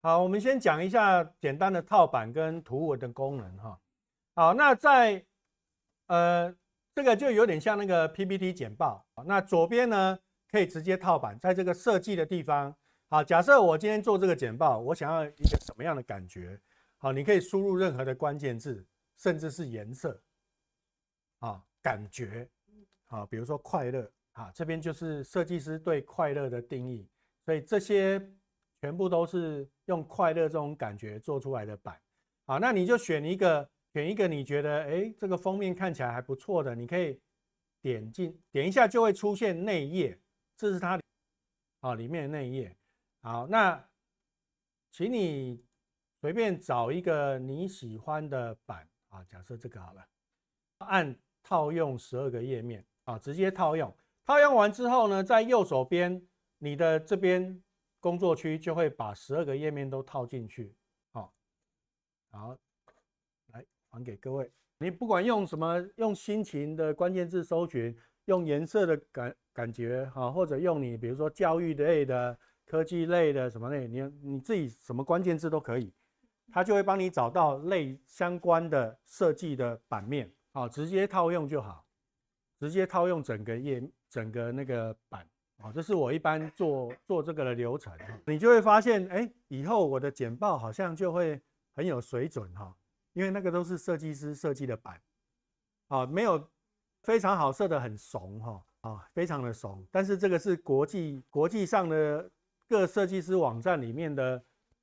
好，我们先讲一下简单的套版跟图文的功能哈。好，那在呃，这个就有点像那个 PPT 简报那左边呢可以直接套版，在这个设计的地方。好，假设我今天做这个简报，我想要一个什么样的感觉？好，你可以输入任何的关键字，甚至是颜色啊，感觉啊，比如说快乐啊，这边就是设计师对快乐的定义。所以这些。全部都是用快乐这种感觉做出来的版，啊，那你就选一个，选一个你觉得，哎，这个封面看起来还不错的，你可以点进，点一下就会出现内页，这是它，啊，里面的内页。好，那请你随便找一个你喜欢的版，啊，假设这个好了，按套用十二个页面，啊，直接套用。套用完之后呢，在右手边你的这边。工作区就会把十二个页面都套进去，好，好，来还给各位。你不管用什么，用心情的关键字搜寻，用颜色的感感觉，哈，或者用你比如说教育类的、科技类的什么类，你你自己什么关键字都可以，它就会帮你找到类相关的设计的版面，好，直接套用就好，直接套用整个页、整个那个版。哦，这是我一般做做这个的流程，你就会发现，哎，以后我的简报好像就会很有水准哈，因为那个都是设计师设计的版，啊，没有非常好色的很怂哈，啊，非常的怂，但是这个是国际国际上的各设计师网站里面的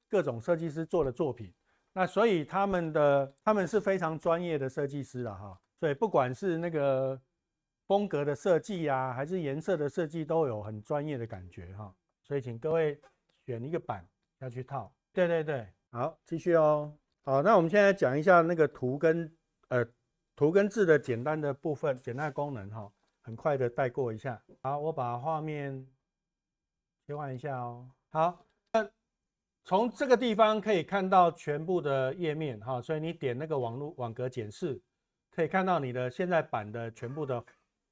各种设计师做的作品，那所以他们的他们是非常专业的设计师了哈，所以不管是那个。风格的设计呀，还是颜色的设计，都有很专业的感觉哈。所以请各位选一个版要去套。对对对，好，继续哦。好，那我们现在讲一下那个图跟呃图跟字的简单的部分，简单功能哈，很快的带过一下。好，我把画面切换一下哦。好，那从这个地方可以看到全部的页面哈，所以你点那个网络网格检视，可以看到你的现在版的全部的。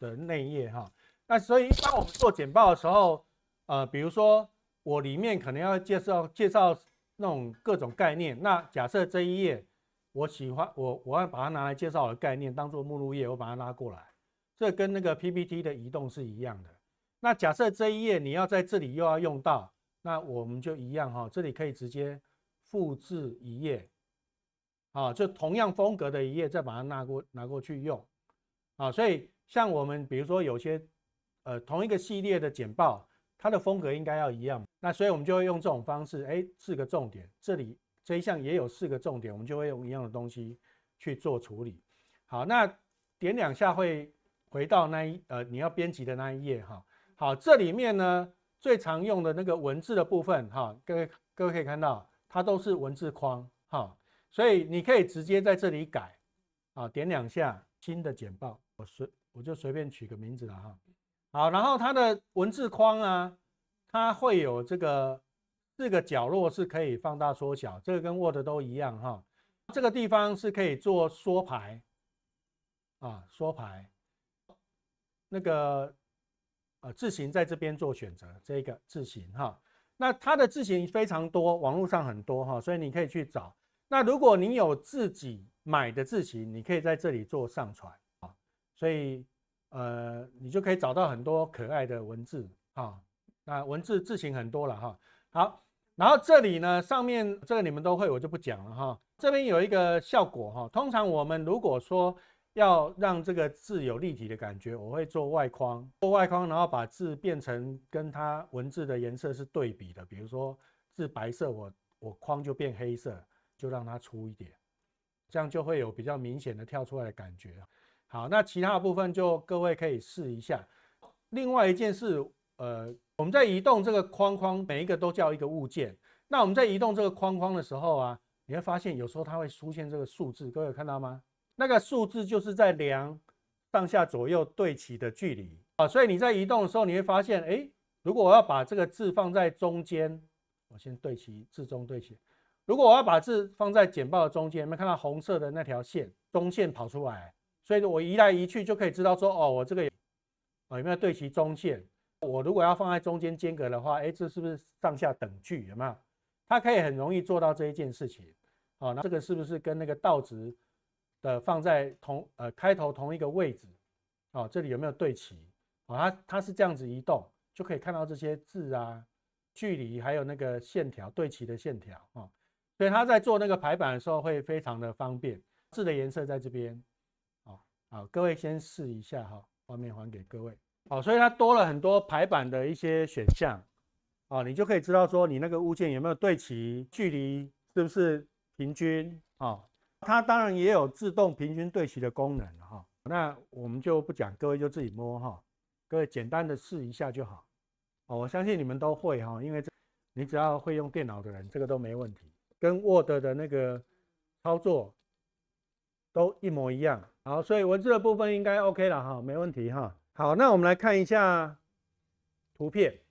的内页哈，那所以一般我们做简报的时候，呃，比如说我里面可能要介绍介绍那种各种概念，那假设这一页我喜欢我我要把它拿来介绍我的概念当做目录页，我把它拉过来，这跟那个 PPT 的移动是一样的。那假设这一页你要在这里又要用到，那我们就一样哈，这里可以直接复制一页，啊，就同样风格的一页再把它拿过拿过去用。啊，所以像我们比如说有些，呃，同一个系列的简报，它的风格应该要一样。那所以我们就会用这种方式，哎，四个重点，这里这一项也有四个重点，我们就会用一样的东西去做处理。好，那点两下会回到那一呃你要编辑的那一页哈。好，这里面呢最常用的那个文字的部分哈，各位各位可以看到，它都是文字框哈，所以你可以直接在这里改。啊，点两下新的简报，我随我就随便取个名字了哈。好，然后它的文字框啊，它会有这个四个角落是可以放大缩小，这个跟 Word 都一样哈。这个地方是可以做缩排啊，缩排，那个呃字形在这边做选择，这个字形哈。那它的字形非常多，网络上很多哈，所以你可以去找。那如果你有自己买的字型，你可以在这里做上传啊，所以呃，你就可以找到很多可爱的文字啊，那文字字型很多了哈。好，然后这里呢，上面这个你们都会，我就不讲了哈。这边有一个效果哈，通常我们如果说要让这个字有立体的感觉，我会做外框，做外框，然后把字变成跟它文字的颜色是对比的，比如说字白色，我我框就变黑色，就让它粗一点。这样就会有比较明显的跳出来的感觉好，那其他的部分就各位可以试一下。另外一件事，呃，我们在移动这个框框，每一个都叫一个物件。那我们在移动这个框框的时候啊，你会发现有时候它会出现这个数字，各位有看到吗？那个数字就是在量上下左右对齐的距离啊。所以你在移动的时候，你会发现，哎，如果我要把这个字放在中间，我先对齐，字中对齐。如果我要把字放在剪报的中间，有没有看到红色的那条线中线跑出来？所以，我移来移去就可以知道说，哦，我这个有没有对齐中线？我如果要放在中间间隔的话，哎，这是不是上下等距？有没有？它可以很容易做到这一件事情。哦，那这个是不是跟那个倒置的放在同呃开头同一个位置？哦，这里有没有对齐？哦，它它是这样子移动，就可以看到这些字啊，距离还有那个线条对齐的线条啊。所以他在做那个排版的时候会非常的方便，字的颜色在这边，好好，各位先试一下哈，画面还给各位，好，所以它多了很多排版的一些选项，啊，你就可以知道说你那个物件有没有对齐，距离是不是平均，哦，它当然也有自动平均对齐的功能哈，那我们就不讲，各位就自己摸哈，各位简单的试一下就好，哦，我相信你们都会哈，因为这你只要会用电脑的人，这个都没问题。跟 Word 的那个操作都一模一样，好，所以文字的部分应该 OK 了哈，没问题哈。好，那我们来看一下图片。